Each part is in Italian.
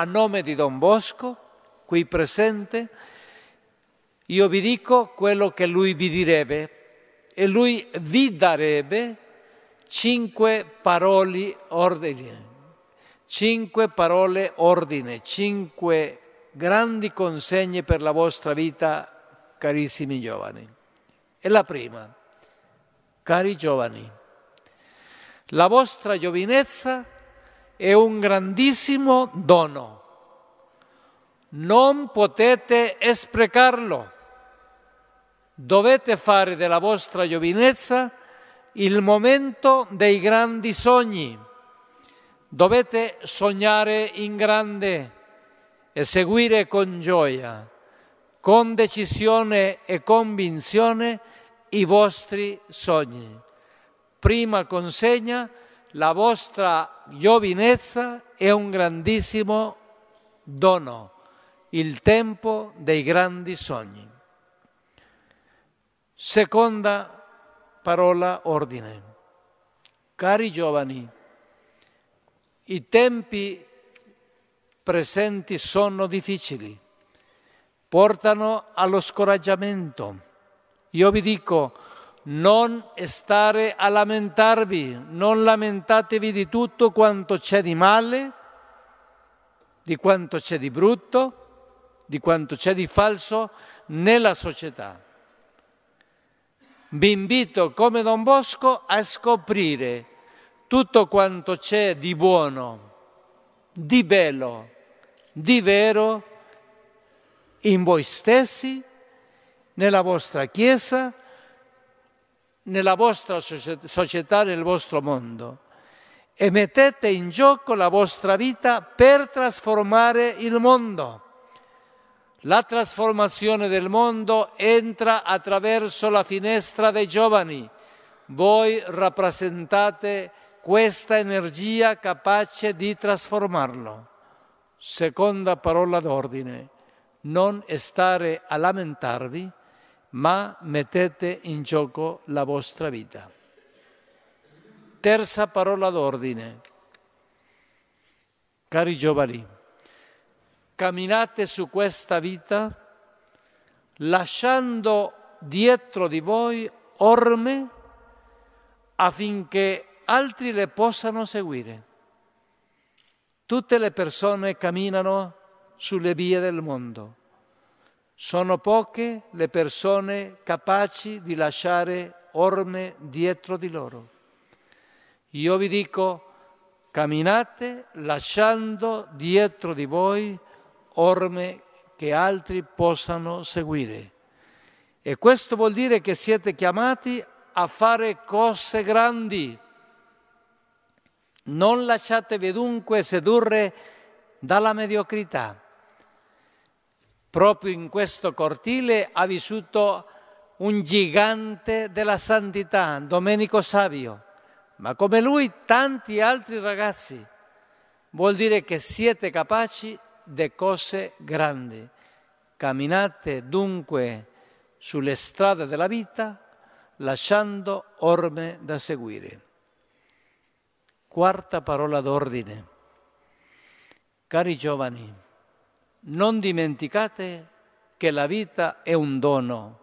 a nome di Don Bosco, qui presente, io vi dico quello che lui vi direbbe e lui vi darebbe cinque parole ordine, cinque parole ordine, cinque grandi consegne per la vostra vita, carissimi giovani. E la prima, cari giovani, la vostra giovinezza è un grandissimo dono. Non potete sprecarlo. Dovete fare della vostra giovinezza il momento dei grandi sogni. Dovete sognare in grande e seguire con gioia, con decisione e convinzione i vostri sogni. Prima consegna la vostra giovinezza è un grandissimo dono, il tempo dei grandi sogni. Seconda parola ordine. Cari giovani, i tempi presenti sono difficili, portano allo scoraggiamento. Io vi dico, non stare a lamentarvi, non lamentatevi di tutto quanto c'è di male, di quanto c'è di brutto, di quanto c'è di falso nella società. Vi invito come Don Bosco a scoprire tutto quanto c'è di buono, di bello, di vero in voi stessi, nella vostra Chiesa, nella vostra società, nel vostro mondo e mettete in gioco la vostra vita per trasformare il mondo. La trasformazione del mondo entra attraverso la finestra dei giovani. Voi rappresentate questa energia capace di trasformarlo. Seconda parola d'ordine, non stare a lamentarvi ma mettete in gioco la vostra vita. Terza parola d'ordine. Cari giovani, camminate su questa vita lasciando dietro di voi orme affinché altri le possano seguire. Tutte le persone camminano sulle vie del mondo sono poche le persone capaci di lasciare orme dietro di loro. Io vi dico, camminate lasciando dietro di voi orme che altri possano seguire. E questo vuol dire che siete chiamati a fare cose grandi. Non lasciatevi dunque sedurre dalla mediocrità. Proprio in questo cortile ha vissuto un gigante della santità, Domenico Savio, ma come lui tanti altri ragazzi. Vuol dire che siete capaci di cose grandi. Camminate dunque sulle strade della vita lasciando orme da seguire. Quarta parola d'ordine. Cari giovani, non dimenticate che la vita è un dono,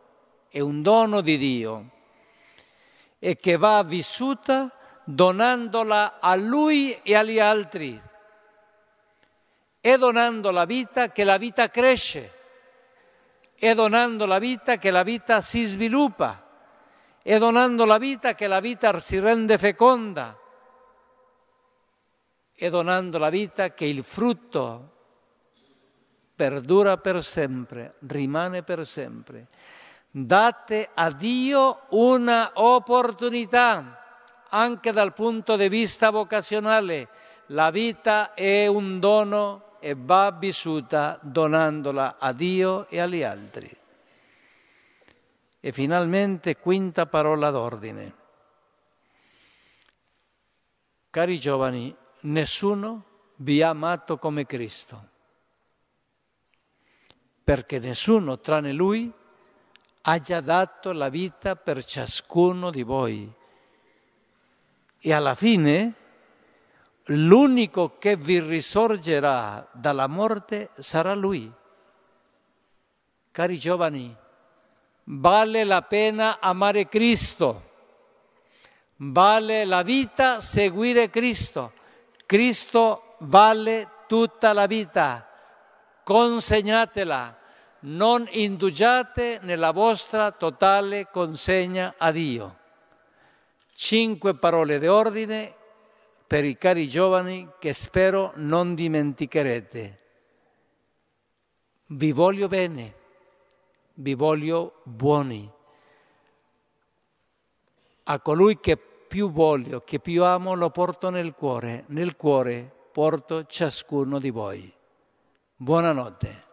è un dono di Dio e che va vissuta donandola a Lui e agli altri È donando la vita che la vita cresce è donando la vita che la vita si sviluppa è donando la vita che la vita si rende feconda è donando la vita che il frutto perdura per sempre, rimane per sempre. Date a Dio una opportunità anche dal punto di vista vocazionale. La vita è un dono e va vissuta donandola a Dio e agli altri. E finalmente quinta parola d'ordine. Cari giovani, nessuno vi ha amato come Cristo perché nessuno tranne lui ha dato la vita per ciascuno di voi. E alla fine l'unico che vi risorgerà dalla morte sarà lui. Cari giovani, vale la pena amare Cristo, vale la vita seguire Cristo, Cristo vale tutta la vita consegnatela, non indugiate nella vostra totale consegna a Dio. Cinque parole d'ordine per i cari giovani che spero non dimenticherete. Vi voglio bene, vi voglio buoni. A colui che più voglio, che più amo, lo porto nel cuore, nel cuore porto ciascuno di voi. Buonanotte.